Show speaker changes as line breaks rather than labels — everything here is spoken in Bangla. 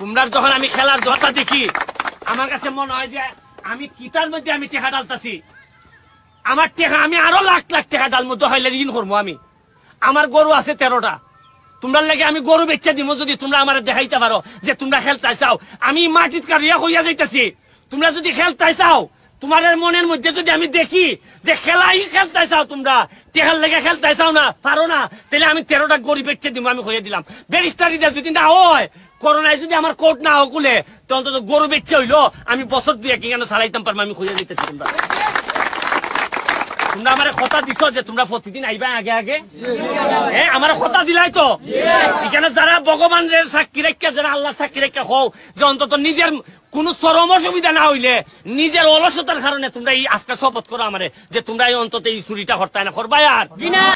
তোমরা যখন আমি খেলার দোয়াটা দেখি আমার কাছে মনে হয় যে আমি কিতার মধ্যে আমি টেকা ডালতাছি আমার টেকা আমি আরো লাখ লাখ টেকা ডাল মধ্যে দহাইলে ঋণ করবো আমি আমার গরু আছে তেরোটা তোমরা লাগে আমি গরু বেচে দিব যদি তোমরা আমার দেখাইতে পারো যে তোমরা খেলতে চাও আমি মাটির কারিয়া হইয়া যাইতেছি তোমরা যদি খেলতে চাও তোমার মনের মধ্যে যদি আমি দেখি যে খেলাই খেলতে চাও তোমরা তেহার লেগে খেলতে চাও না পারো না তাহলে আমি তেরোটা গরিব বেচে দিব আমি হয়ে দিলাম ব্যারিস্টারিদের যদি না হয় করোনায় যদি আমার কোট না হকুলে তো গরু বেচ্ছে হইলো আমি বছর দুই কি কেন চালাইতাম পারবো আমি খুঁজে নিতেছি তোমরা তোমরা আমার কথা দিছ যে তোমরা প্রতিদিন আইবা আগে আগে হ্যাঁ আমার কথা দিলাই তো এখানে যারা ভগবান সাক্ষী রেখা যারা আল্লাহ সাক্ষী রেখা হোক যে অন্তত নিজের কোন চরম অসুবিধা না হইলে নিজের অলসতার কারণে তোমরা এই আজকে শপথ করো আমারে যে তোমরা এই অন্তত এই চুরিটা হরতায় না করবা আর